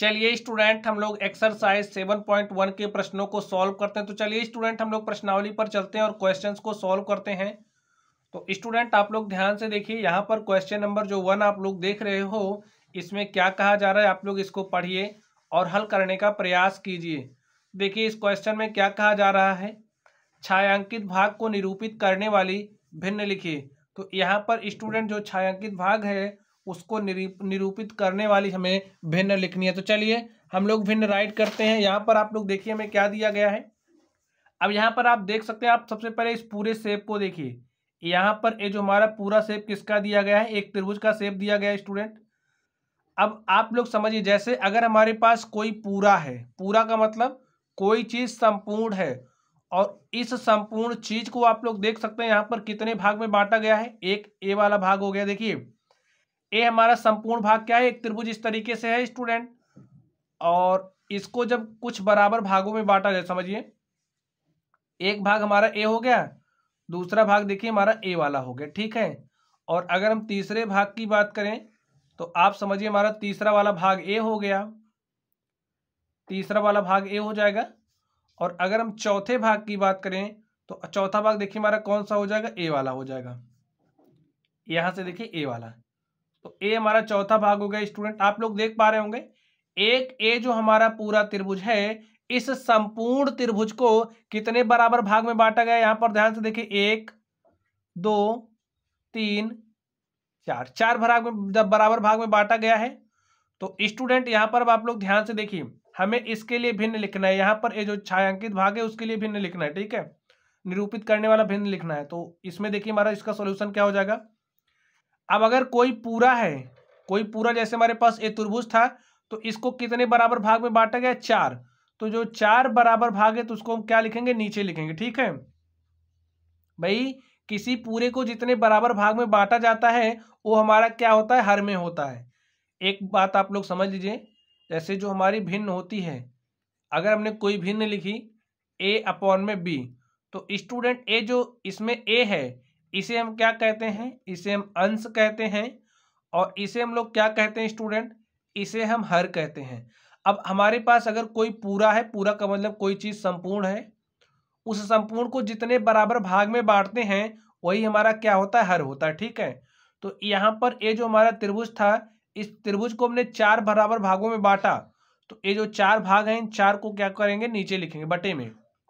चलिए स्टूडेंट हम लोग एक्सरसाइज 7.1 के प्रश्नों को सॉल्व करते हैं तो चलिए स्टूडेंट हम लोग प्रश्नावली पर चलते हैं और क्वेश्चंस को सॉल्व करते हैं तो स्टूडेंट आप लोग ध्यान से देखिए यहाँ पर क्वेश्चन नंबर जो वन आप लोग देख रहे हो इसमें क्या कहा जा रहा है आप लोग इसको पढ़िए और हल करने का प्रयास कीजिए देखिए इस क्वेश्चन में क्या कहा जा रहा है छायांकित भाग को निरूपित करने वाली भिन्न लिखिए तो यहाँ पर स्टूडेंट जो छायांकित भाग है उसको निरूपित करने वाली हमें भिन्न लिखनी है तो चलिए हम लोग भिन्न राइट करते हैं यहाँ पर आप लोग देखिए हमें क्या दिया गया है अब यहाँ पर आप देख सकते हैं आप सबसे पहले इस पूरे सेप को देखिए यहाँ पर ये जो हमारा पूरा सेप किसका दिया गया है एक त्रिभुज का सेप दिया गया है स्टूडेंट अब आप लोग समझिए जैसे अगर हमारे पास कोई पूरा है पूरा का मतलब कोई चीज़ संपूर्ण है और इस संपूर्ण चीज़ को आप लोग देख सकते हैं यहाँ पर कितने भाग में बांटा गया है एक ए वाला भाग हो गया देखिए ए हमारा संपूर्ण भाग क्या है एक त्रिभुज इस तरीके से है स्टूडेंट और इसको जब कुछ बराबर भागों में बांटा जाए समझिए एक भाग हमारा ए हो गया दूसरा भाग देखिए हमारा ए वाला हो गया ठीक है और अगर हम तीसरे भाग की बात करें तो आप समझिए हमारा तीसरा वाला भाग ए हो गया तीसरा वाला भाग ए हो जाएगा और अगर हम चौथे भाग की बात करें तो चौथा भाग देखिए हमारा कौन सा हो जाएगा ए वाला हो जाएगा यहां से देखिए ए वाला तो ए हमारा चौथा भाग हो गया स्टूडेंट आप लोग देख पा रहे होंगे एक ए जो हमारा पूरा त्रिभुज है इस संपूर्ण त्रिभुज को कितने बराबर भाग में बांटा गया यहां पर ध्यान से देखिए एक दो तीन चार चार भाग में बराबर भाग में बांटा गया है तो स्टूडेंट यहां पर आप लोग ध्यान से देखिए हमें इसके लिए भिन्न लिखना है यहाँ पर ये जो छायांकित भाग है उसके लिए भिन्न लिखना है ठीक है निरूपित करने वाला भिन्न लिखना है तो इसमें देखिए हमारा इसका सोल्यूशन क्या हो जाएगा अब अगर कोई पूरा है कोई पूरा जैसे हमारे पास ए तुर्भुज था तो इसको कितने बराबर भाग में बांटा गया चार तो जो चार बराबर भाग है तो उसको हम क्या लिखेंगे नीचे लिखेंगे ठीक है भाई किसी पूरे को जितने बराबर भाग में बांटा जाता है वो हमारा क्या होता है हर में होता है एक बात आप लोग समझ लीजिए जैसे जो हमारी भिन्न होती है अगर हमने कोई भिन्न लिखी ए अपॉन में बी तो स्टूडेंट ए जो इसमें ए है इसे हम क्या कहते हैं इसे हम अंश कहते हैं और इसे हम लोग क्या कहते हैं स्टूडेंट इसे हम हर कहते हैं अब हमारे पास अगर कोई पूरा है पूरा का मतलब कोई चीज़ संपूर्ण है उस संपूर्ण को जितने बराबर भाग में बांटते हैं वही हमारा क्या होता है हर होता है ठीक है तो यहाँ पर ये जो हमारा त्रिभुज था इस त्रिभुज को हमने चार बराबर भागों में बांटा तो ये जो चार भाग हैं इन चार को क्या करेंगे नीचे लिखेंगे बटे में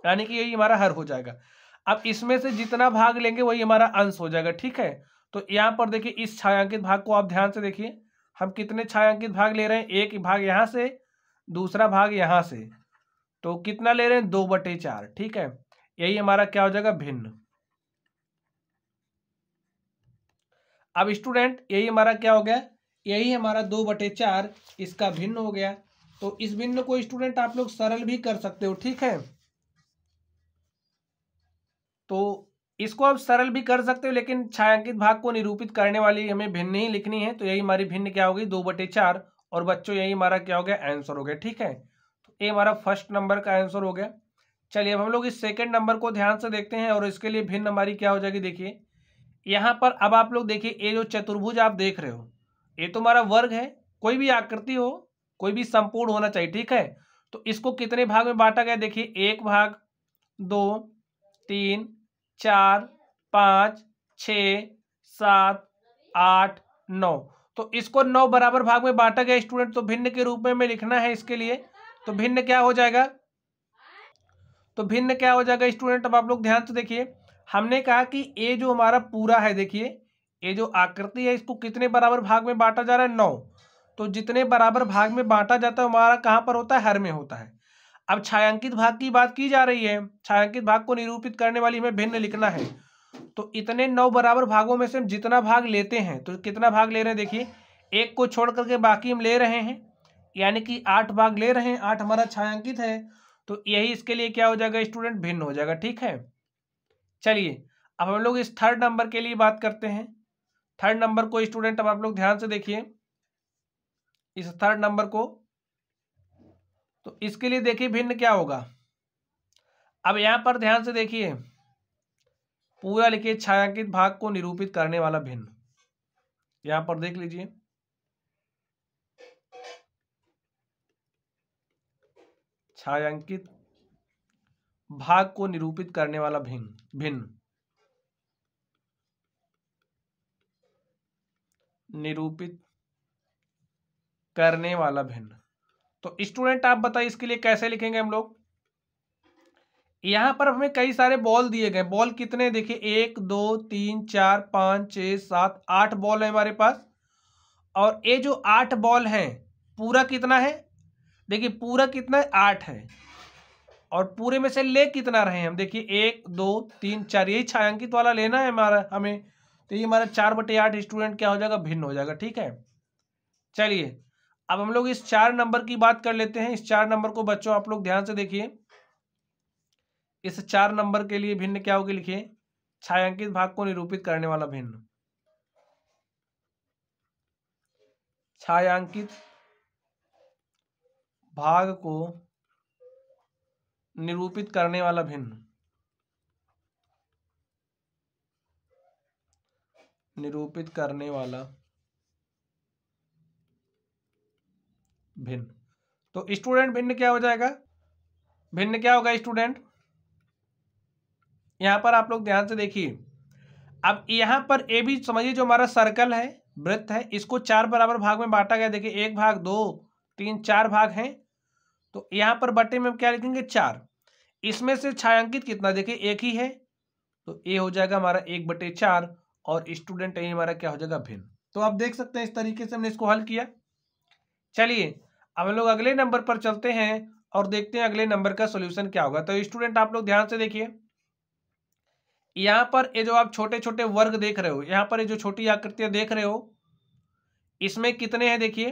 यानी कि यही हमारा हर हो जाएगा अब इसमें से जितना भाग लेंगे वही हमारा अंश हो जाएगा ठीक है तो यहाँ पर देखिए इस छायांकित भाग को आप ध्यान से देखिए हम कितने छायांकित भाग ले रहे हैं एक भाग यहाँ से दूसरा भाग यहाँ से तो कितना ले रहे हैं दो बटे चार ठीक है यही हमारा क्या हो जाएगा भिन्न अब स्टूडेंट यही हमारा क्या हो गया यही हमारा दो बटे चार इसका भिन्न हो गया तो इस भिन्न को स्टूडेंट आप लोग सरल भी कर सकते हो ठीक है तो इसको आप सरल भी कर सकते हो लेकिन छायांकित भाग को निरूपित करने वाली हमें भिन्न ही लिखनी है तो यही हमारी भिन्न क्या होगी दो बटे चार और बच्चों यही हमारा क्या हो गया आंसर हो गया ठीक है तो ये हमारा फर्स्ट नंबर का आंसर हो गया चलिए अब हम लोग इस सेकेंड नंबर को ध्यान से देखते हैं और इसके लिए भिन्न हमारी क्या हो जाएगी देखिए यहाँ पर अब आप लोग देखिए ये जो चतुर्भुज आप देख रहे हो ये तो हमारा वर्ग है कोई भी आकृति हो कोई भी संपूर्ण होना चाहिए ठीक है तो इसको कितने भाग में बांटा गया देखिए एक भाग दो तीन चार पाँच छ सात आठ नौ तो इसको नौ बराबर भाग में बांटा गया स्टूडेंट तो भिन्न के रूप में, में लिखना है इसके लिए तो भिन्न क्या हो जाएगा तो भिन्न क्या हो जाएगा स्टूडेंट अब आप लोग ध्यान से देखिए हमने कहा कि ए जो हमारा पूरा है देखिए ये जो आकृति है इसको कितने बराबर भाग में बांटा जा रहा है नौ तो जितने बराबर भाग में बांटा जाता है हमारा कहाँ पर होता है हर में होता है अब छायांकित भाग की बात की जा रही है छायांकित भाग को निरूपित करने वाली हमें भिन्न लिखना है तो इतने नौ बराबर भागों में से हम जितना भाग लेते हैं तो कितना भाग ले रहे हैं देखिए एक को छोड़ करके बाकी हम ले रहे हैं यानी कि आठ भाग ले रहे हैं आठ हमारा छायांकित है तो यही इसके लिए क्या हो जाएगा स्टूडेंट भिन्न हो जाएगा ठीक है चलिए अब हम लोग इस थर्ड नंबर के लिए बात करते हैं थर्ड नंबर को स्टूडेंट अब आप लोग ध्यान से देखिए इस थर्ड नंबर को तो इसके लिए देखिए भिन्न क्या होगा अब यहां पर ध्यान से देखिए पूरा लिखिए छायांकित भाग को निरूपित करने वाला भिन्न यहां पर देख लीजिए छायांकित भाग को निरूपित करने वाला भिन्न भिन्न निरूपित करने वाला भिन्न तो स्टूडेंट आप बताइए इसके लिए कैसे लिखेंगे हम लोग यहां पर हमें कई सारे बॉल दिए गए बॉल कितने देखिए एक दो तीन चार पांच छ सात आठ बॉल है हमारे पास और ये जो आठ बॉल है पूरा कितना है देखिए पूरा कितना है आठ है और पूरे में से ले कितना रहे हम देखिए एक दो तीन चार यही छायांकित वाला लेना है हमारा हमें तो ये हमारा चार बटे आठ स्टूडेंट क्या हो जाएगा भिन्न हो जाएगा ठीक है चलिए अब हम लोग इस चार नंबर की बात कर लेते हैं इस चार नंबर को बच्चों आप लोग ध्यान से देखिए इस चार नंबर के लिए भिन्न क्या होगी लिखिए छायांकित भाग को निरूपित करने वाला भिन्न छायांकित भाग को निरूपित करने वाला भिन्न निरूपित करने वाला भिन्न तो स्टूडेंट भिन्न क्या हो जाएगा भिन्न क्या होगा स्टूडेंट यहां पर आप लोग ध्यान से देखिए अब यहां पर ए भी समझिए जो हमारा सर्कल है वृत्त है इसको चार बराबर भाग में बांटा गया देखिए एक भाग दो तीन चार भाग हैं तो यहां पर बटे में हम क्या लिखेंगे चार इसमें से छायांकित कितना देखिए एक ही है तो ए हो जाएगा हमारा एक बटे चार और स्टूडेंट यही हमारा क्या हो जाएगा भिन्न तो आप देख सकते हैं इस तरीके से हमने इसको हल किया चलिए अब हम लोग अगले नंबर पर चलते हैं और देखते हैं अगले नंबर का सोल्यूशन क्या होगा तो स्टूडेंट आप लोग ध्यान से देखिए यहाँ पर ये जो आप छोटे छोटे वर्ग देख रहे हो यहाँ पर ये जो छोटी आकृतियां देख रहे हो इसमें कितने हैं देखिए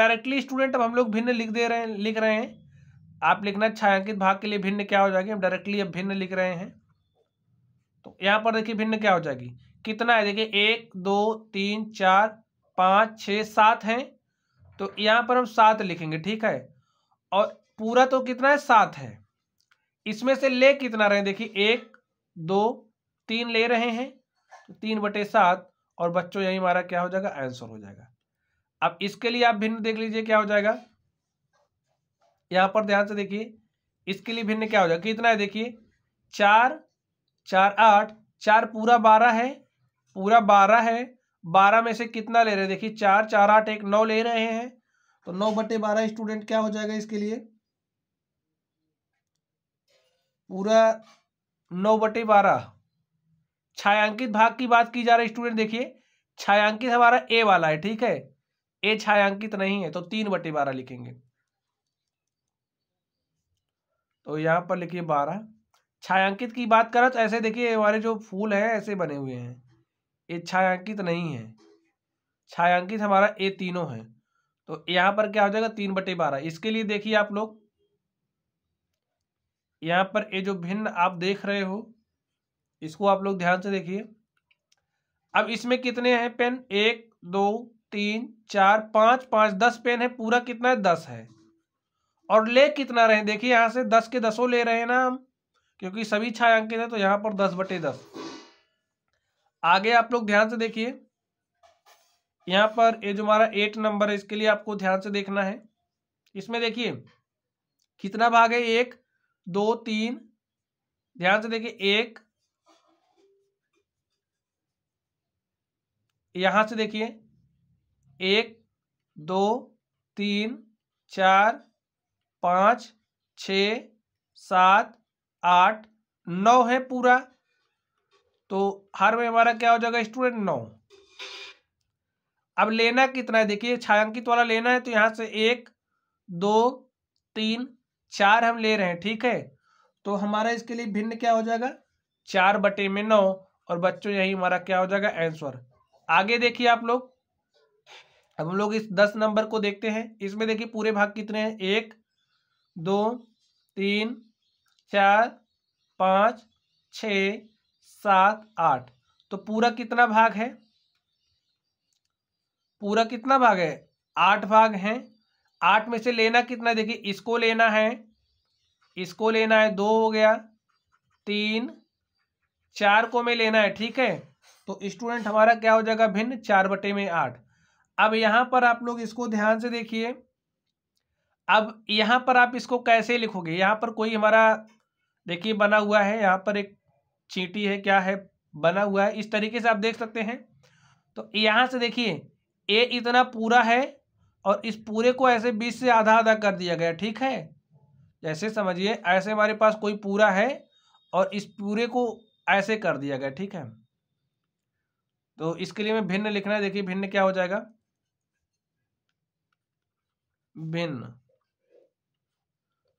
डायरेक्टली स्टूडेंट अब हम लोग भिन्न लिख दे रहे हैं लिख रहे हैं आप लिखना छायांकित भाग के लिए भिन्न क्या हो जाएगी हम डायरेक्टली अब भिन्न लिख रहे हैं तो यहाँ पर देखिए भिन्न क्या हो जाएगी कितना है देखिए एक दो तीन चार पाँच छः सात हैं तो यहां पर हम सात लिखेंगे ठीक है और पूरा तो कितना है सात है इसमें से ले कितना रहे देखिए एक दो तीन ले रहे हैं तो तीन बटे सात और बच्चों यही हमारा क्या हो जाएगा आंसर हो जाएगा अब इसके लिए आप भिन्न देख लीजिए क्या हो जाएगा यहां पर ध्यान से देखिए इसके लिए भिन्न क्या हो जाएगा कितना है देखिए चार चार आठ चार पूरा बारह है पूरा बारह है बारह में से कितना ले रहे हैं देखिए चार चार आठ एक नौ ले रहे हैं तो नौ बटे बारह स्टूडेंट क्या हो जाएगा इसके लिए पूरा नौ बटे बारह छायांकित भाग की बात की जा रही स्टूडेंट देखिए छायांकित हमारा ए वाला है ठीक है ए छायांकित नहीं है तो तीन बटे बारह लिखेंगे तो यहां पर लिखिए बारह छायांकित की बात करें तो ऐसे देखिए हमारे जो फूल हैं ऐसे बने हुए हैं ये छायांकित नहीं है छायांकित हमारा ए तीनों है तो यहां पर क्या हो जाएगा तीन बटे बारह इसके लिए देखिए आप लोग यहां पर ये जो भिन्न आप देख रहे हो इसको आप लोग ध्यान से देखिए अब इसमें कितने हैं पेन एक दो तीन चार पांच पांच दस पेन है पूरा कितना है दस है और ले कितना रहे देखिए यहां से दस के दसों ले रहे हैं ना हम क्योंकि सभी छायांकित है तो यहां पर दस बटे दस आगे आप लोग ध्यान से देखिए यहां पर ये जो हमारा एट नंबर है इसके लिए आपको ध्यान से देखना है इसमें देखिए कितना भाग है एक दो तीन ध्यान से देखिए एक यहां से देखिए एक दो तीन चार पांच छ सात आठ नौ है पूरा तो हर में हमारा क्या हो जाएगा स्टूडेंट नौ अब लेना कितना है देखिए छायांकित वाला लेना है तो यहाँ से एक दो तीन चार हम ले रहे हैं ठीक है तो हमारा इसके लिए भिन्न क्या हो जाएगा चार बटे में नौ और बच्चों यही हमारा क्या हो जाएगा आंसर आगे देखिए आप लोग अब हम लोग इस दस नंबर को देखते हैं इसमें देखिए पूरे भाग कितने हैं एक दो तीन चार पाँच छ सात आठ तो पूरा कितना भाग है पूरा कितना भाग है आठ भाग हैं आठ में से लेना कितना देखिए इसको लेना है इसको लेना है दो हो गया तीन चार को में लेना है ठीक है तो स्टूडेंट हमारा क्या हो जाएगा भिन्न चार बटे में आठ अब यहां पर आप लोग इसको ध्यान से देखिए अब यहां पर आप इसको कैसे लिखोगे यहां पर कोई हमारा देखिए बना हुआ है यहां पर एक चींटी है क्या है बना हुआ है इस तरीके से आप देख सकते हैं तो यहाँ से देखिए ए इतना पूरा है और इस पूरे को ऐसे बीच से आधा आधा कर दिया गया ठीक है जैसे समझिए ऐसे हमारे पास कोई पूरा है और इस पूरे को ऐसे कर दिया गया ठीक है तो इसके लिए मैं भिन्न लिखना है देखिए भिन्न क्या हो जाएगा भिन्न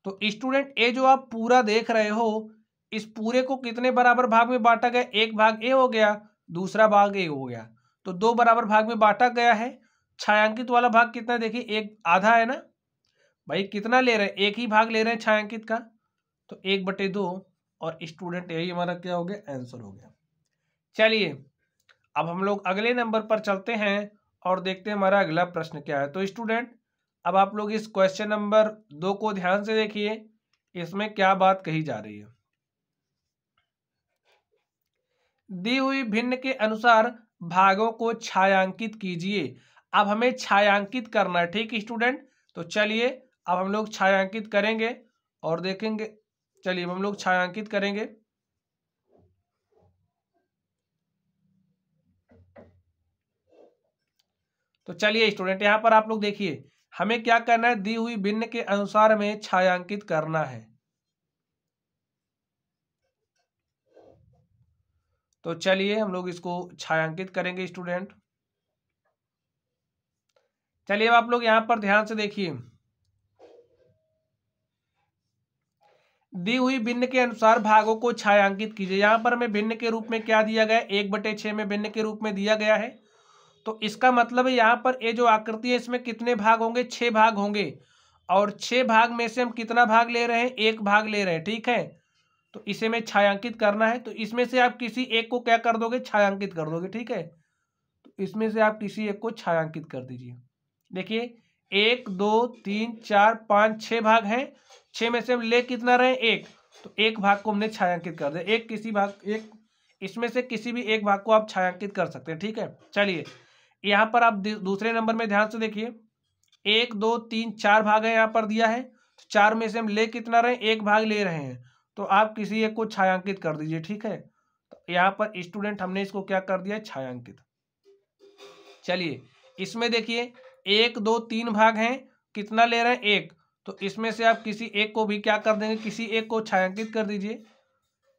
तो स्टूडेंट ए जो आप पूरा देख रहे हो इस पूरे को कितने बराबर भाग में बांटा गया एक भाग ए हो गया दूसरा भाग ए हो गया तो दो बराबर भाग में बांटा गया है छायांकित वाला भाग कितना देखिए एक आधा है ना भाई कितना ले रहे हैं एक ही भाग ले रहे हैं छायांकित का तो एक बटे दो और स्टूडेंट यही हमारा क्या हो गया आंसर हो गया चलिए अब हम लोग अगले नंबर पर चलते हैं और देखते हैं हमारा अगला प्रश्न क्या है तो स्टूडेंट अब आप लोग इस क्वेश्चन नंबर दो को ध्यान से देखिए इसमें क्या बात कही जा रही है दी हुई भिन्न के अनुसार भागों को छायांकित कीजिए अब हमें छायांकित करना है ठीक स्टूडेंट तो चलिए अब हम लोग छायांकित करेंगे और देखेंगे चलिए हम लोग छायांकित करेंगे तो चलिए स्टूडेंट यहां पर आप लोग देखिए हमें क्या करना है दी हुई भिन्न के अनुसार हमें छायांकित करना है तो चलिए हम लोग इसको छायांकित करेंगे स्टूडेंट चलिए अब आप लोग यहां पर ध्यान से देखिए दी हुई भिन्न के अनुसार भागों को छायांकित कीजिए यहां पर हमें भिन्न के रूप में क्या दिया गया एक बटे छह में भिन्न के रूप में दिया गया है तो इसका मतलब है यहां पर ये जो आकृति है इसमें कितने भाग होंगे छह भाग होंगे और छह भाग में से हम कितना भाग ले रहे हैं एक भाग ले रहे हैं ठीक है तो इसे में छायांकित करना है तो इसमें से आप किसी एक को क्या कर दोगे छायांकित कर दोगे ठीक है तो इसमें से आप किसी एक को छायांकित कर दीजिए देखिए एक दो तीन चार पाँच छः भाग हैं छः में से हम ले कितना रहे एक तो एक भाग को हमने छायांकित कर दिया एक किसी भाग एक इसमें से किसी भी एक भाग को आप छायांकित कर सकते हैं ठीक है चलिए यहाँ पर आप दूसरे नंबर में ध्यान से देखिए एक दो तीन चार भाग है यहाँ पर दिया है तो चार में से हम ले कितना रहे एक भाग ले रहे हैं तो आप किसी एक को छायांकित कर दीजिए ठीक है तो यहाँ पर स्टूडेंट हमने इसको क्या कर दिया छायांकित चलिए इसमें देखिए एक दो तीन भाग हैं कितना ले रहे हैं एक तो इसमें से आप किसी एक को भी क्या कर देंगे किसी एक को छायांकित कर दीजिए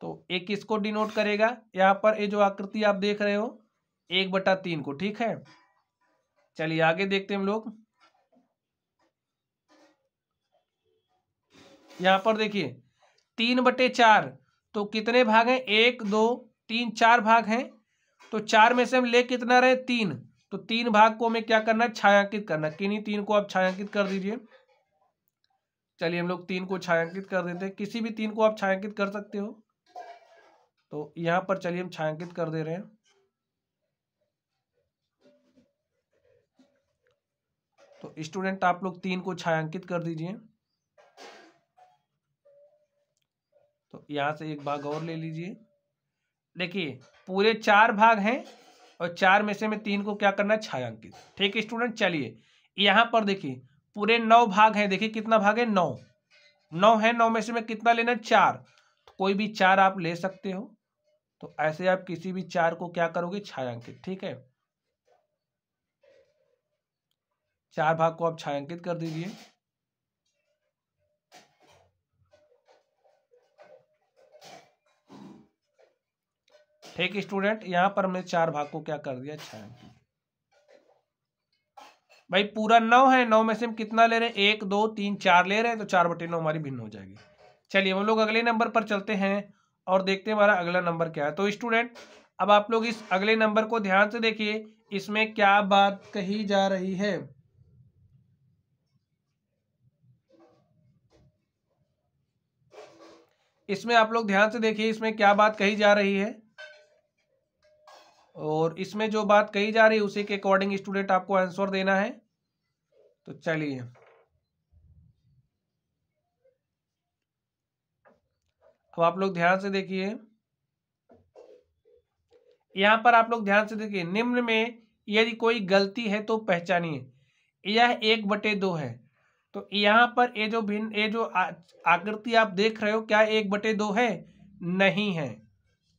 तो एक किसको डिनोट करेगा यहाँ पर ये जो आकृति आप देख रहे हो एक बटा तीन को ठीक है चलिए आगे देखते हैं हम लोग यहाँ पर देखिए तीन बटे चार तो कितने भाग हैं एक दो तीन चार भाग हैं तो चार में से हम ले कितना रहे तीन तो तीन भाग को हमें क्या करना है छायांकित करना किन्हीं तीन को आप छायांकित कर दीजिए चलिए हम लोग तीन को छायांकित कर देते हैं किसी भी तीन को आप छायांकित कर सकते हो तो यहां पर चलिए हम छायांकित कर दे रहे हैं तो स्टूडेंट आप लोग तीन को छायांकित कर दीजिए तो यहाँ से एक भाग और ले लीजिए देखिए पूरे चार भाग हैं और चार में से मैं तीन को क्या करना है छायांकित ठीक है स्टूडेंट चलिए यहाँ पर देखिए पूरे नौ भाग हैं देखिए कितना भाग है नौ नौ है नौ में से मैं कितना लेना चार तो कोई भी चार आप ले सकते हो तो ऐसे आप किसी भी चार को क्या करोगे छायांकित ठीक है चार भाग को आप छायांकित कर दीजिए ठीक स्टूडेंट यहां पर हमने चार भाग को क्या कर दिया छह भाई पूरा नौ है नौ में से हम कितना ले रहे हैं एक दो तीन चार ले रहे हैं तो चार बटे नौ हमारी भिन्न हो जाएगी चलिए हम लोग अगले नंबर पर चलते हैं और देखते हैं हमारा अगला नंबर क्या है तो स्टूडेंट अब आप लोग इस अगले नंबर को ध्यान से देखिए इसमें क्या बात कही जा रही है इसमें आप लोग ध्यान से देखिए इसमें क्या बात कही जा रही है और इसमें जो बात कही जा रही है उसी के अकॉर्डिंग स्टूडेंट आपको आंसर देना है तो चलिए अब आप लोग ध्यान से देखिए यहां पर आप लोग ध्यान से देखिए निम्न में यदि कोई गलती है तो पहचानिए यह एक बटे दो है तो यहां पर ये जो भिन्न ये जो आकृति आप देख रहे हो क्या एक बटे दो है नहीं है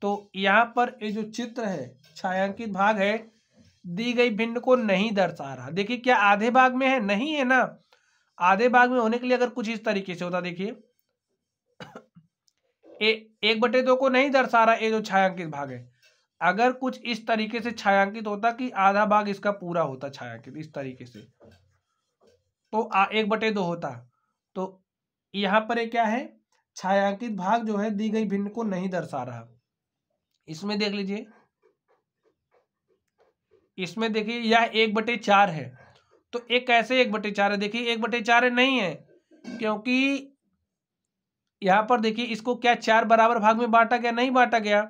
तो यहाँ पर ये जो चित्र है छायांकित भाग है दी गई भिंड को नहीं दर्शा रहा देखिए क्या आधे भाग में है नहीं है ना आधे भाग में होने के लिए अगर कुछ इस तरीके से होता देखिए एक बटे दो को नहीं दर्शा रहा ये जो छायांकित भाग है अगर कुछ इस तरीके से छायांकित होता कि आधा भाग इसका पूरा होता छायांकित इस तरीके से तो आ, एक बटे दो होता तो यहां पर क्या है छायांकित भाग जो है दी गई भिन्न को नहीं दर्शा रहा इसमें देख लीजिए इसमें देखिए यह एक बटे चार है तो एक कैसे एक बटे चार है देखिए एक बटे चार नहीं है क्योंकि यहां पर देखिए इसको क्या चार बराबर भाग में बांटा गया नहीं बांटा गया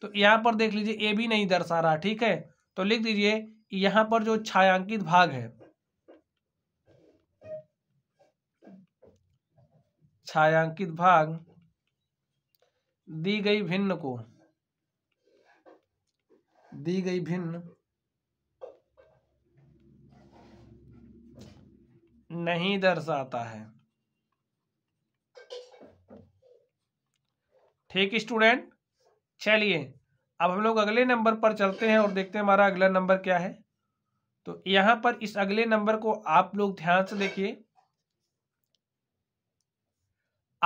तो यहां पर देख लीजिए ए भी नहीं दर्शा रहा ठीक है तो लिख दीजिए यहां पर जो छायांकित भाग है छायांकित भाग दी गई भिन्न को दी गई भिन्न नहीं दर्शाता है ठीक स्टूडेंट चलिए अब हम लोग अगले नंबर पर चलते हैं और देखते हैं हमारा अगला नंबर क्या है तो यहां पर इस अगले नंबर को आप लोग ध्यान से देखिए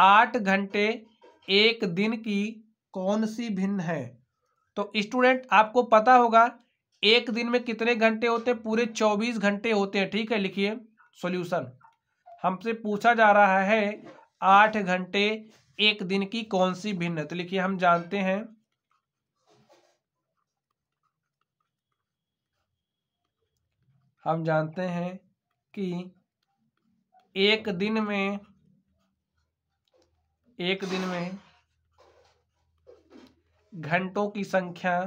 आठ घंटे एक दिन की कौन सी भिन्न है तो स्टूडेंट आपको पता होगा एक दिन में कितने घंटे होते हैं पूरे चौबीस घंटे होते हैं ठीक है लिखिए सॉल्यूशन हमसे पूछा जा रहा है आठ घंटे एक दिन की कौन सी भिन्न तो लिखिए हम जानते हैं हम जानते हैं कि एक दिन में एक दिन में घंटों की संख्या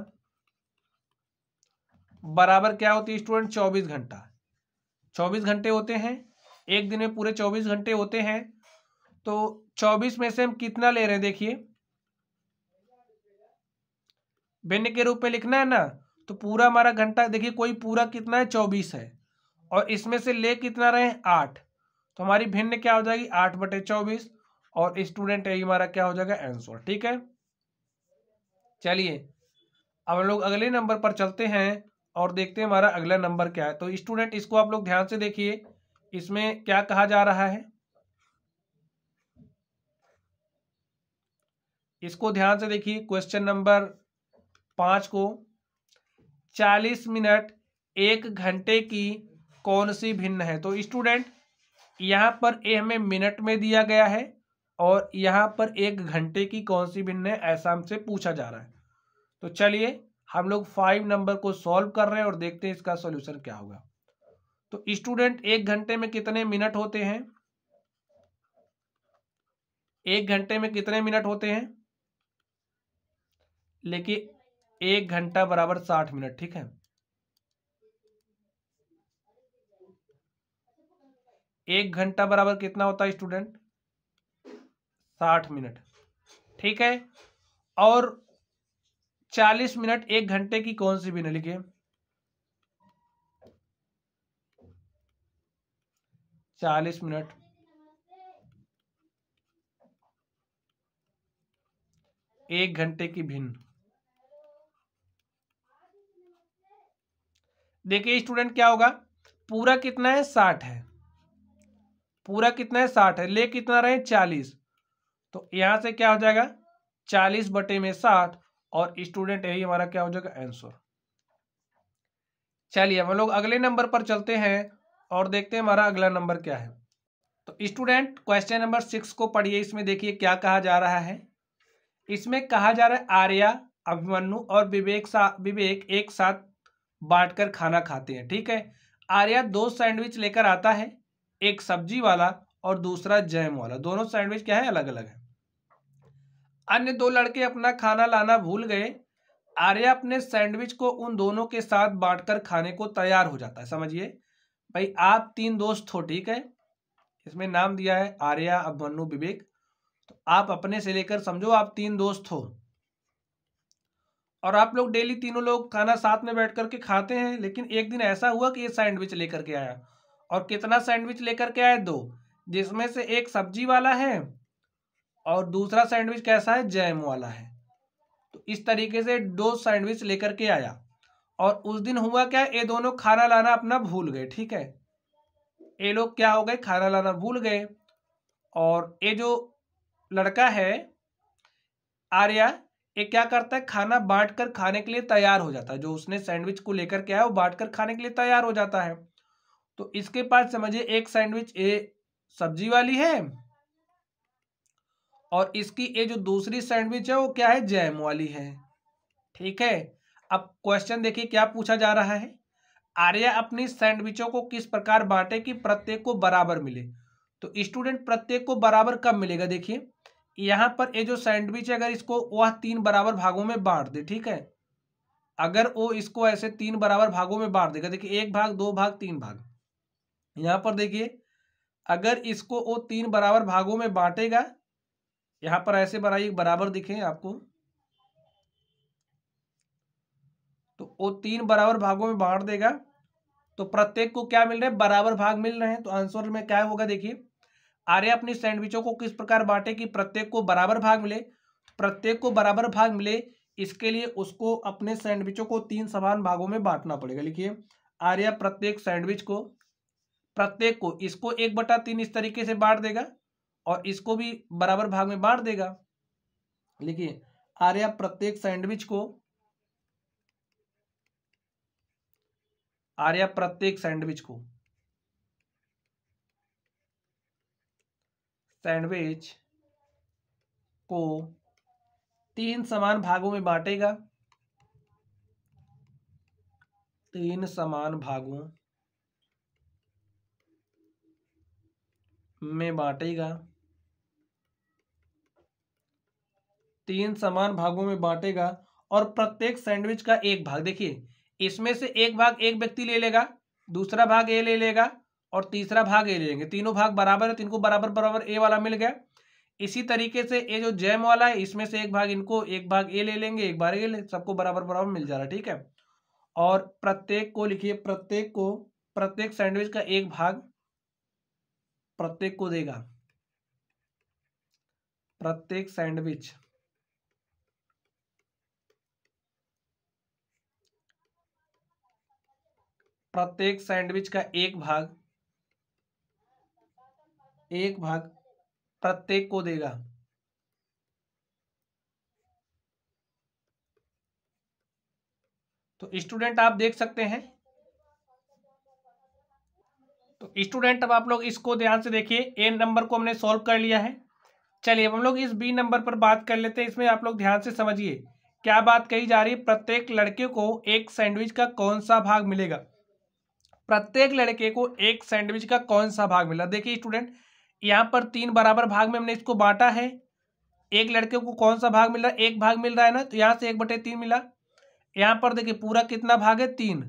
बराबर क्या होती है स्टूडेंट चौबीस घंटा चौबीस घंटे होते हैं एक दिन में पूरे चौबीस घंटे होते हैं तो चौबीस में से हम कितना ले रहे हैं देखिए भिन्न के रूप में लिखना है ना तो पूरा हमारा घंटा देखिए कोई पूरा कितना है चौबीस है और इसमें से ले कितना रहे आठ तो हमारी भिन्न क्या हो जाएगी आठ बटे चौबीस और स्टूडेंट है हमारा क्या हो जाएगा आंसर ठीक है चलिए अब हम लोग अगले नंबर पर चलते हैं और देखते हैं हमारा अगला नंबर क्या है तो स्टूडेंट इसको आप लोग ध्यान से देखिए इसमें क्या कहा जा रहा है इसको ध्यान से देखिए क्वेश्चन नंबर पांच को चालीस मिनट एक घंटे की कौन सी भिन्न है तो स्टूडेंट यहां पर ए हमें मिनट में दिया गया है और यहाँ पर एक घंटे की कौन सी भिन्न है ऐसा हमसे पूछा जा रहा है तो चलिए हम लोग फाइव नंबर को सॉल्व कर रहे हैं और देखते हैं इसका सॉल्यूशन क्या होगा तो स्टूडेंट एक घंटे में कितने मिनट होते हैं एक घंटे में कितने मिनट होते हैं लेकिन एक घंटा बराबर साठ मिनट ठीक है एक घंटा बराबर कितना होता है स्टूडेंट साठ मिनट ठीक है और चालीस मिनट एक घंटे की कौन सी न लिखे चालीस मिनट एक घंटे की भिन्न देखिए स्टूडेंट क्या होगा पूरा कितना है साठ है पूरा कितना है साठ है ले कितना रहे चालीस तो यहाँ से क्या हो जाएगा चालीस बटे में साठ और स्टूडेंट यही हमारा क्या हो जाएगा आंसर चलिए हम लोग अगले नंबर पर चलते हैं और देखते हैं हमारा अगला नंबर क्या है तो स्टूडेंट क्वेश्चन नंबर सिक्स को पढ़िए इसमें देखिए क्या कहा जा रहा है इसमें कहा जा रहा है आर्या अभिमन्यु और विवेक सा विवेक एक साथ बांटकर खाना खाते हैं ठीक है आर्या दो सैंडविच लेकर आता है एक सब्जी वाला और दूसरा जैम वाला दोनों सैंडविच क्या है अलग अलग है अन्य दो लड़के अपना खाना लाना भूल गए आर्या अपने सैंडविच को उन दोनों के साथ बांटकर खाने को तैयार हो जाता है समझिए भाई आप तीन दोस्त हो ठीक है इसमें नाम दिया है आर्या अभिमन्यु विवेक तो आप अपने से लेकर समझो आप तीन दोस्त हो और आप लोग डेली तीनों लोग खाना साथ में बैठ करके खाते हैं लेकिन एक दिन ऐसा हुआ कि ये सैंडविच लेकर के आया और कितना सैंडविच लेकर के आया दो जिसमें से एक सब्जी वाला है और दूसरा सैंडविच कैसा है जैम वाला है तो इस तरीके से दो सैंडविच लेकर के आया और उस दिन हुआ क्या ये दोनों खाना लाना अपना भूल गए ठीक है ये लोग क्या हो गए खाना लाना भूल गए और ये जो लड़का है आर्या ये क्या करता है खाना बांट कर खाने के लिए तैयार हो जाता है जो उसने सैंडविच को लेकर के आया वो बांट कर खाने के लिए तैयार हो जाता है तो इसके पास समझिए एक सैंडविच ए सब्जी वाली है और इसकी ये जो दूसरी सैंडविच है वो क्या है जैम वाली है ठीक है अब क्वेश्चन देखिए क्या पूछा जा रहा है आर्या अपनी सैंडविचों को किस प्रकार बांटे कि प्रत्येक को बराबर मिले तो स्टूडेंट प्रत्येक को बराबर कब मिलेगा देखिए यहाँ पर ये जो सैंडविच है अगर इसको वह तीन बराबर भागों में बांट दे ठीक है अगर वो इसको ऐसे तीन बराबर भागों में बांट देगा देखिए एक भाग दो भाग तीन भाग यहाँ पर देखिए अगर इसको वो तीन बराबर भागों में बांटेगा यहाँ पर ऐसे बनाइए बराबर दिखे आपको तो वो तीन बराबर भागों में बांट देगा तो प्रत्येक को क्या मिल रहा है बराबर भाग मिल रहे हैं तो आंसर में क्या होगा देखिए आर्य अपनी सैंडविचों को किस प्रकार बांटे कि प्रत्येक को बराबर भाग मिले तो प्रत्येक को बराबर भाग मिले इसके लिए उसको अपने सैंडविचों को तीन समान भागों में बांटना पड़ेगा लिखिए आर्य प्रत्येक सैंडविच को प्रत्येक को इसको एक बटा तीन इस तरीके से बांट देगा और इसको भी बराबर भाग में बांट देगा लेकिन आर्या प्रत्येक सैंडविच को आर्या प्रत्येक सैंडविच को सैंडविच को तीन समान भागों में बांटेगा तीन समान भागों में बांटेगा तीन समान भागों में बांटेगा और प्रत्येक सैंडविच का एक भाग देखिए इसमें से एक भाग एक व्यक्ति ले लेगा दूसरा भाग ए ले लेगा और तीसरा भाग ए ले लेंगे तीनों भाग बराबर है इनको बराबर बराबर ए वाला मिल गया इसी तरीके से ये जो जैम वाला है इसमें से एक भाग इनको एक भाग ए ले लेंगे एक बार ए ले सबको बराबर बराबर मिल जा रहा है ठीक है और प्रत्येक को लिखिए प्रत्येक को प्रत्येक सैंडविच का एक भाग प्रत्येक को देगा प्रत्येक सैंडविच प्रत्येक सैंडविच का एक भाग एक भाग प्रत्येक को देगा तो स्टूडेंट आप देख सकते हैं तो स्टूडेंट अब आप लोग इसको ध्यान से देखिए ए नंबर को हमने सॉल्व कर लिया है चलिए अब हम लोग इस बी नंबर पर बात कर लेते हैं इसमें आप लोग ध्यान से समझिए क्या बात कही जा रही है प्रत्येक लड़के को एक सैंडविच का कौन सा भाग मिलेगा प्रत्येक लड़के को एक सैंडविच का कौन सा भाग मिला देखिए स्टूडेंट यहाँ पर तीन बराबर भाग में हमने इसको बांटा है एक लड़के को कौन सा भाग मिला एक भाग मिल रहा है ना तो यहाँ से एक बटे तीन मिला यहाँ पर देखिए पूरा कितना भाग है तीन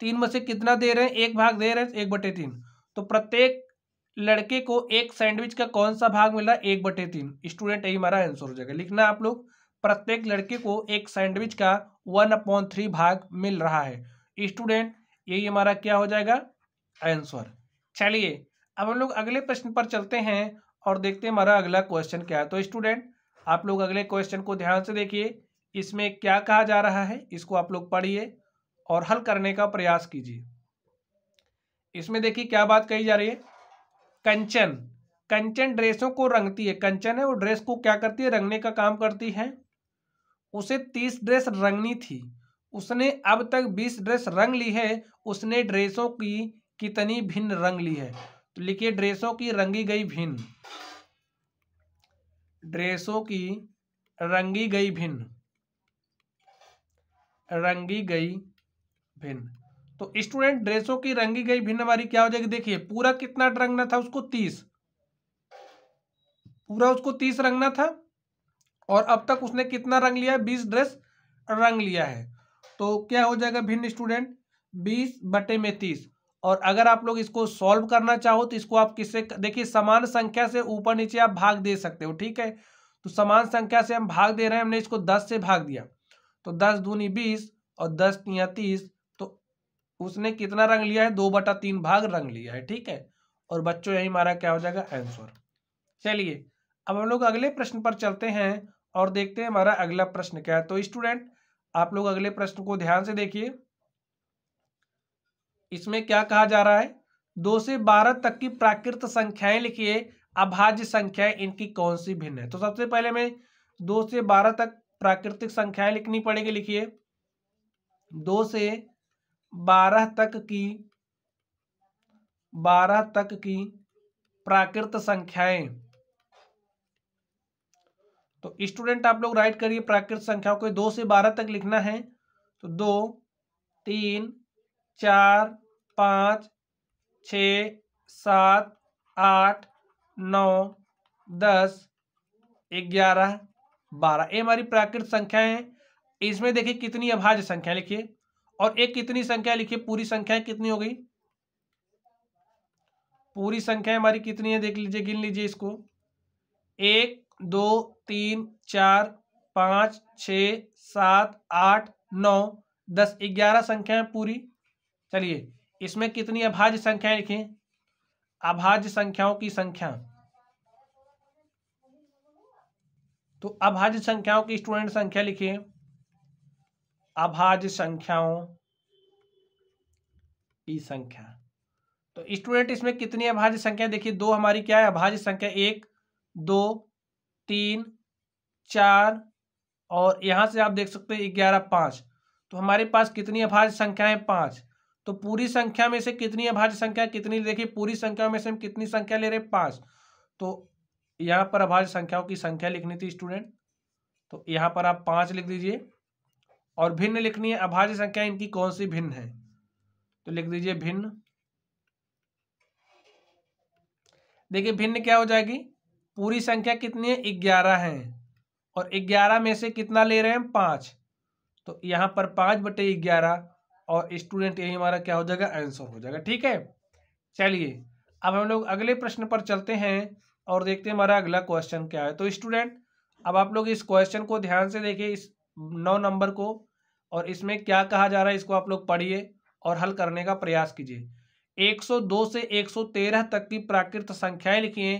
तीन में से कितना दे रहे हैं एक भाग दे रहे हैं एक बटे तीन तो प्रत्येक लड़के को एक सैंडविच का कौन सा भाग मिला एक बटे तीन स्टूडेंट यही हमारा आंसर हो जाएगा लिखना आप लोग प्रत्येक लड़के को एक सैंडविच का वन अपॉइंट थ्री भाग मिल रहा है स्टूडेंट यही हमारा क्या हो जाएगा आंसर चलिए अब हम लोग अगले प्रश्न पर चलते हैं और देखते हैं हमारा अगला क्वेश्चन क्या है तो स्टूडेंट आप लोग अगले क्वेश्चन को ध्यान से देखिए इसमें क्या कहा जा रहा है इसको आप लोग पढ़िए और हल करने का प्रयास कीजिए इसमें देखिए क्या बात कही जा रही है कंचन कंचन ड्रेसों को रंगती है कंचन है वो ड्रेस को क्या करती है रंगने का काम करती है उसे तीस ड्रेस रंगनी थी उसने अब तक बीस ड्रेस रंग ली है उसने ड्रेसों की कितनी भिन्न रंग ली है तो लिखिए ड्रेसों की रंगी गई भिन्न ड्रेसों की रंगी गई भिन्न रंगी गई भिन्न तो स्टूडेंट ड्रेसों की रंगी गई भिन्न हमारी क्या हो जाएगी देखिए पूरा कितना रंगना था उसको तीस पूरा उसको तीस रंगना था और अब तक उसने कितना रंग लिया है बीस ड्रेस रंग लिया है तो क्या हो जाएगा भिन्न स्टूडेंट बीस बटे में तीस और अगर आप लोग इसको सॉल्व करना चाहो तो इसको आप किससे देखिए समान संख्या से ऊपर नीचे आप भाग दे सकते हो ठीक है तो समान संख्या से हम भाग दे रहे हैं हमने इसको दस से भाग दिया तो दस दूनी बीस और दस या तीस तो उसने कितना रंग लिया है दो बटा तीन भाग रंग लिया है ठीक है और बच्चों यही हमारा क्या हो जाएगा आंसर चलिए अब हम लोग अगले प्रश्न पर चलते हैं और देखते हैं हमारा अगला प्रश्न क्या है तो स्टूडेंट आप लोग अगले प्रश्न को ध्यान से देखिए इसमें क्या कहा जा रहा है दो से बारह तक की प्राकृत संख्याएं लिखिए अभाज्य संख्याएं इनकी कौन सी भिन्न है तो सबसे पहले हमें दो से बारह तक प्राकृतिक संख्याएं लिखनी पड़ेगी लिखिए दो से बारह तक की बारह तक की प्राकृत संख्याएं तो स्टूडेंट आप लोग राइट करिए प्राकृत संख्याओं को दो से बारह तक लिखना है तो दो तीन चार पाँच छ सात आठ नौ दस ग्यारह बारह ये हमारी प्राकृत संख्या है इसमें देखिए कितनी अभाज्य संख्या लिखिए और एक कितनी संख्या लिखिए पूरी संख्या कितनी हो गई पूरी संख्या हमारी कितनी है देख लीजिए गिन लीजिए इसको एक दो तीन चार पाँच छ सात आठ नौ दस ग्यारह संख्याएं पूरी चलिए इसमें कितनी अभाज्य संख्याएं लिखें अभाज्य संख्याओं की संख्या तो अभाज्य संख्याओं की स्टूडेंट संख्या लिखिए अभाज्य संख्याओं की संख्या तो स्टूडेंट इसमें कितनी अभाज्य संख्या देखिए दो हमारी क्या है अभाज्य संख्या एक दो तीन चार और यहाँ से आप देख सकते हैं ग्यारह पाँच तो हमारे पास कितनी अभाज्य संख्याएं पाँच तो पूरी संख्या में से कितनी अभाज्य संख्या कितनी देखिए पूरी संख्या में से हम कितनी संख्या ले रहे हैं पाँच तो यहाँ पर अभाज्य संख्याओं की संख्या लिखनी थी स्टूडेंट तो यहाँ पर आप पाँच लिख दीजिए और भिन्न लिखनी है अभाज्य संख्या इनकी कौन सी भिन्न है तो लिख दीजिए भिन्न देखिए भिन्न क्या हो जाएगी पूरी संख्या कितनी है ग्यारह है और ग्यारह में से कितना ले रहे हैं पाँच तो यहाँ पर पाँच बटे ग्यारह और स्टूडेंट यही हमारा क्या हो जाएगा आंसर हो जाएगा ठीक है चलिए अब हम लोग अगले प्रश्न पर चलते हैं और देखते हैं हमारा अगला क्वेश्चन क्या है तो स्टूडेंट अब आप लोग इस क्वेश्चन को ध्यान से देखिए इस नौ नंबर को और इसमें क्या कहा जा रहा है इसको आप लोग पढ़िए और हल करने का प्रयास कीजिए 102 से 113 तक की प्राकृत संख्याएं लिखिए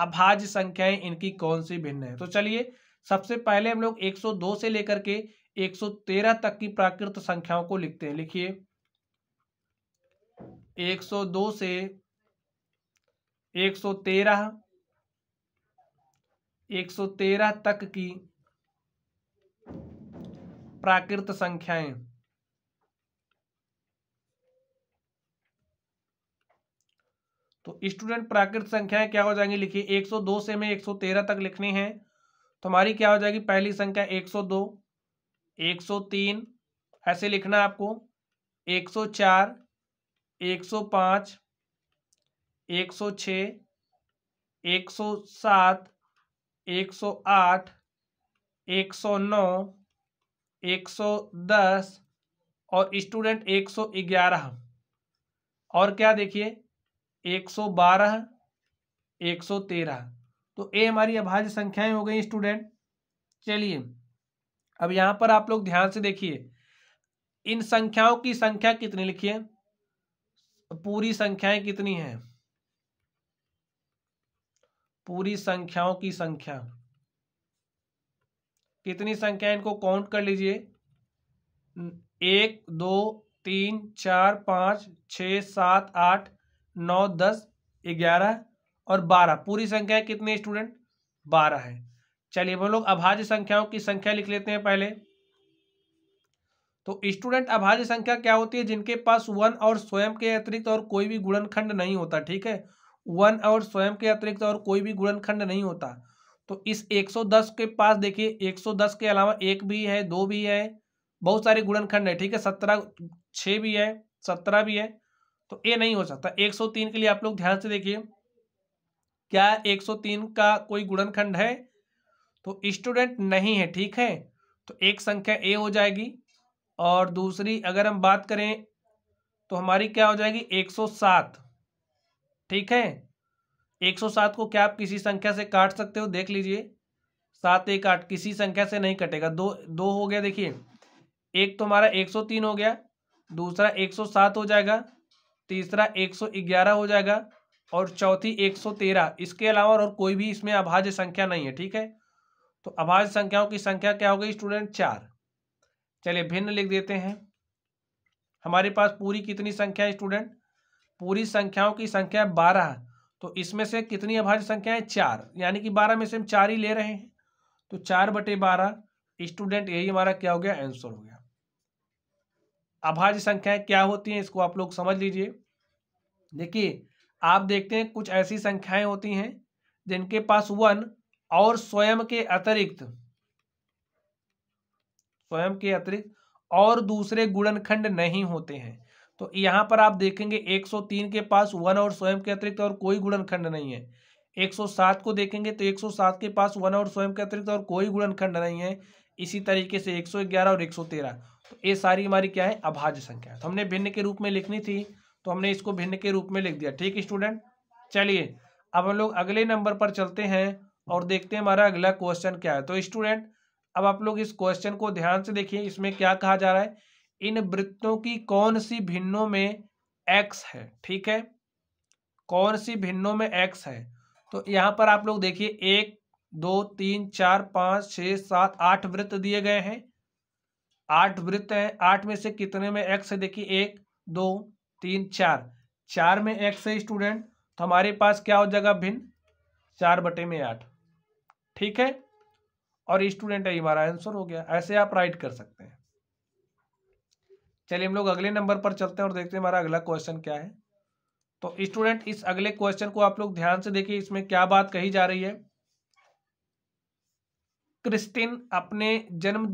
अभाज्य संख्याएं इनकी कौन सी भिन्न है तो चलिए सबसे पहले हम लोग 102 से लेकर के 113 तक की प्राकृत संख्याओं को लिखते हैं लिखिए 102 से 113 113 तक की प्राकृत संख्याएं तो स्टूडेंट प्राकृत संख्याएं क्या हो जाएंगी लिखिए 102 से हमें 113 तक लिखनी है तो हमारी क्या हो जाएगी पहली संख्या 102 103 ऐसे लिखना आपको 104 105 106 107 108 109 110 और स्टूडेंट 111 और क्या देखिए एक सौ बारह एक सौ तेरह तो ए हमारी अभाज्य संख्याएं हो गई स्टूडेंट चलिए अब यहां पर आप लोग ध्यान से देखिए इन संख्याओं की संख्या कितनी लिखी है पूरी संख्याएं कितनी हैं पूरी संख्याओं की संख्या कितनी संख्या इनको काउंट कर लीजिए एक दो तीन चार पांच छ सात आठ नौ दस ग्यारह और बारह पूरी संख्या है कितने स्टूडेंट बारह है चलिए हम लोग अभाज्य संख्याओं की संख्या लिख लेते हैं पहले तो स्टूडेंट अभाज्य संख्या क्या होती है जिनके पास वन और स्वयं के अतिरिक्त और कोई भी गुणनखंड नहीं होता ठीक है वन और स्वयं के अतिरिक्त और कोई भी गुणनखंड नहीं होता तो इस 110 के पास देखिए 110 के अलावा एक भी है दो भी है बहुत सारे गुणनखंड है ठीक है सत्रह छः भी है सत्रह भी है तो ए नहीं हो सकता 103 के लिए आप लोग ध्यान से देखिए क्या 103 का कोई गुणनखंड है तो स्टूडेंट नहीं है ठीक है तो एक संख्या ए हो जाएगी और दूसरी अगर हम बात करें तो हमारी क्या हो जाएगी 107 ठीक है 107 को क्या आप किसी संख्या से काट सकते हो देख लीजिए सात एक आठ किसी संख्या से नहीं कटेगा दो दो हो गया देखिए एक तो हमारा 103 हो गया दूसरा 107 हो जाएगा तीसरा एक सौ ग्यारह हो जाएगा और चौथी एक सौ तेरह इसके अलावा और कोई भी इसमें अभाज्य संख्या नहीं है ठीक है तो अभाज्य संख्याओं की संख्या क्या हो गई स्टूडेंट चार चलिए भिन्न लिख देते हैं हमारे पास पूरी कितनी संख्या है स्टूडेंट पूरी संख्याओं की संख्या बारह तो इसमें से कितनी अभाज्य संख्या है चार यानी कि बारह में से हम चार ही ले रहे हैं तो चार बटे बारह स्टूडेंट यही हमारा क्या हो गया आंसर हो गया अभाज्य संख्याएं क्या होती हैं इसको आप लोग समझ लीजिए देखिए आप देखते हैं कुछ ऐसी संख्याएं होती हैं जिनके पास वन और स्वयं के अतिरिक्त स्वयं के अतिरिक्त और दूसरे गुणनखंड नहीं होते हैं तो यहां पर आप देखेंगे 103 के पास वन और स्वयं के अतिरिक्त और कोई गुणनखंड नहीं है 107 को देखेंगे तो 107 के पास वन और स्वयं के अतिरिक्त और कोई गुणनखंड नहीं है इसी तरीके से 111 और 113 ये सारी हमारी क्या है अभाज्य संख्या तो हमने भिन्न के रूप में लिखनी थी तो हमने इसको भिन्न के रूप में लिख दिया ठीक स्टूडेंट चलिए अब हम लोग अगले नंबर पर चलते हैं और देखते हैं हमारा अगला क्वेश्चन क्या है तो स्टूडेंट अब आप लोग इस क्वेश्चन को ध्यान से देखिए इसमें क्या कहा जा रहा है इन वृत्तों की कौन सी भिन्नों में एक्स है ठीक है कौन सी भिन्नों में एक्स है तो यहाँ पर आप लोग देखिए एक दो तीन चार पाँच छः सात आठ वृत्त दिए गए हैं आठ वृत्त है आठ में से कितने में एक्स है देखिए एक दो तीन चार चार में एक्स है स्टूडेंट तो हमारे पास क्या हो जाएगा भिन्न चार बटे में आठ ठीक है और स्टूडेंट है हमारा आंसर हो गया ऐसे आप राइट कर सकते हैं चलिए हम लोग अगले नंबर पर चलते हैं और देखते हैं हमारा अगला क्वेश्चन क्या है तो स्टूडेंट इस अगले क्वेश्चन को आप लोग ध्यान से देखिए इसमें क्या बात कही जा रही है क्रिस्टिन अपने जन्म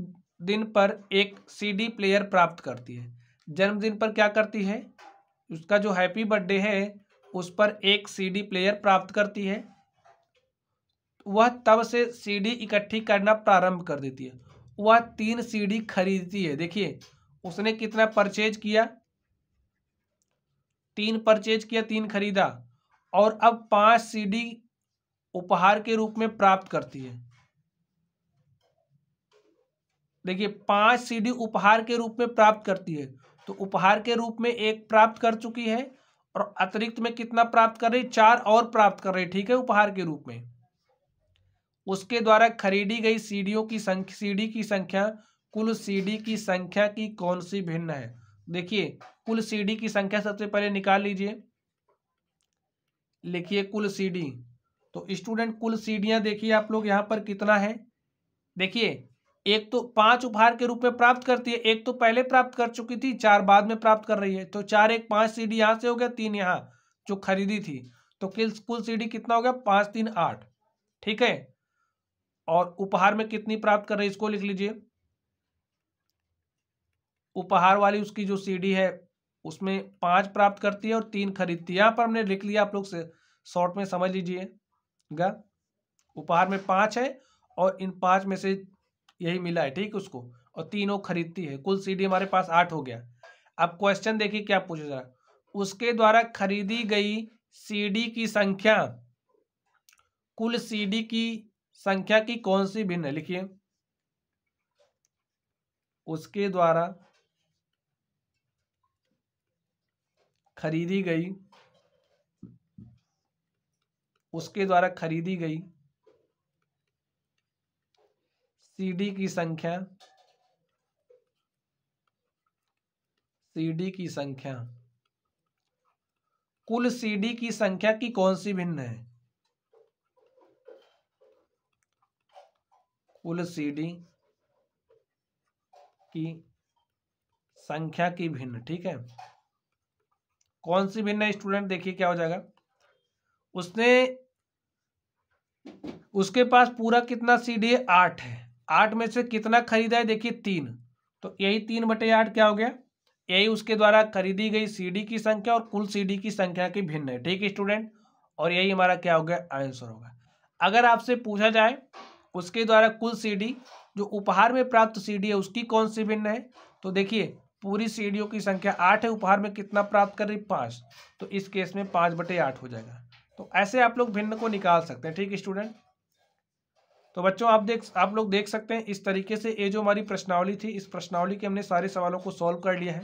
दिन पर एक सीडी प्लेयर प्राप्त करती है जन्मदिन पर क्या करती है उसका जो हैप्पी बर्थडे है उस पर एक सीडी प्लेयर प्राप्त करती है वह तब से सीडी इकट्ठी करना प्रारंभ कर देती है वह तीन सीडी खरीदती है देखिए उसने कितना परचेज किया तीन परचेज किया तीन खरीदा और अब पांच सीडी उपहार के रूप में प्राप्त करती है देखिए पांच सीडी उपहार के रूप में प्राप्त करती है तो उपहार के रूप में एक प्राप्त कर चुकी है और अतिरिक्त में कितना प्राप्त कर रही चार और प्राप्त कर रही ठीक है उपहार के रूप में उसके द्वारा खरीदी गई सीडियो की संख्या सीढ़ी की संख्या कुल सीडी की संख्या की कौन सी भिन्न है देखिए कुल सीडी की संख्या सबसे पहले निकाल लीजिए लिखिए कुल सीडी तो स्टूडेंट कुल सीडिया देखिए आप लोग यहां पर कितना है देखिए एक तो पांच उपहार के रूप में प्राप्त करती है एक तो पहले प्राप्त कर चुकी थी चार बाद में प्राप्त कर रही है तो चार एक पांच सीडी यहां से हो गया तीन यहां जो खरीदी थी तो किल कुल सीडी कितना हो गया पांच तीन आठ ठीक है और उपहार में कितनी प्राप्त कर रही है इसको लिख लीजिए उपहार वाली उसकी जो सीडी है उसमें पांच प्राप्त करती है और तीन खरीदती है यहां पर हमने लिख लिया आप लोग से शॉर्ट में समझ लीजिए उपहार में पांच है और इन पांच में से यही मिला है ठीक उसको और तीनों खरीदती है कुल सीडी हमारे पास आठ हो गया अब क्वेश्चन देखिए क्या पूछे जा उसके द्वारा खरीदी गई सीडी की संख्या कुल सीडी की संख्या की कौन सी भिन्न है लिखिए उसके द्वारा खरीदी गई उसके द्वारा खरीदी गई सीडी की संख्या सीडी की संख्या कुल सीडी की संख्या की कौन सी भिन्न है कुल सीडी की संख्या की भिन्न ठीक है कौन सी भिन्न है स्टूडेंट देखिए क्या हो जाएगा उसने उसके पास पूरा कितना सीडी आठ है आठ में से कितना खरीदा है देखिए तीन तो यही तीन बटे आठ क्या हो गया यही उसके द्वारा खरीदी गई सीडी की संख्या और कुल सीडी की संख्या की भिन्न है ठीक स्टूडेंट और यही हमारा क्या हो गया आंसर होगा अगर आपसे पूछा जाए उसके द्वारा कुल सीडी जो उपहार में प्राप्त सीडी है उसकी कौन सी भिन्न है तो देखिए पूरी सीडियों की संख्या आठ है उपहार में कितना प्राप्त कर रही पाँच तो इस केस में पाँच बटे आठ हो जाएगा तो ऐसे आप लोग भिन्न को निकाल सकते हैं ठीक स्टूडेंट तो बच्चों आप देख आप लोग देख सकते हैं इस तरीके से ये जो हमारी प्रश्नावली थी इस प्रश्नावली के हमने सारे सवालों को सॉल्व कर लिया है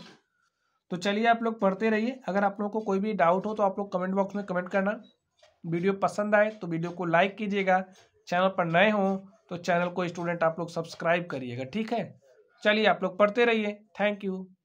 तो चलिए आप लोग पढ़ते रहिए अगर आप लोगों को कोई भी डाउट हो तो आप लोग कमेंट बॉक्स में कमेंट करना वीडियो पसंद आए तो वीडियो को लाइक कीजिएगा चैनल पर नए हों तो चैनल को स्टूडेंट आप लोग सब्सक्राइब करिएगा ठीक है चलिए आप लोग पढ़ते रहिए थैंक यू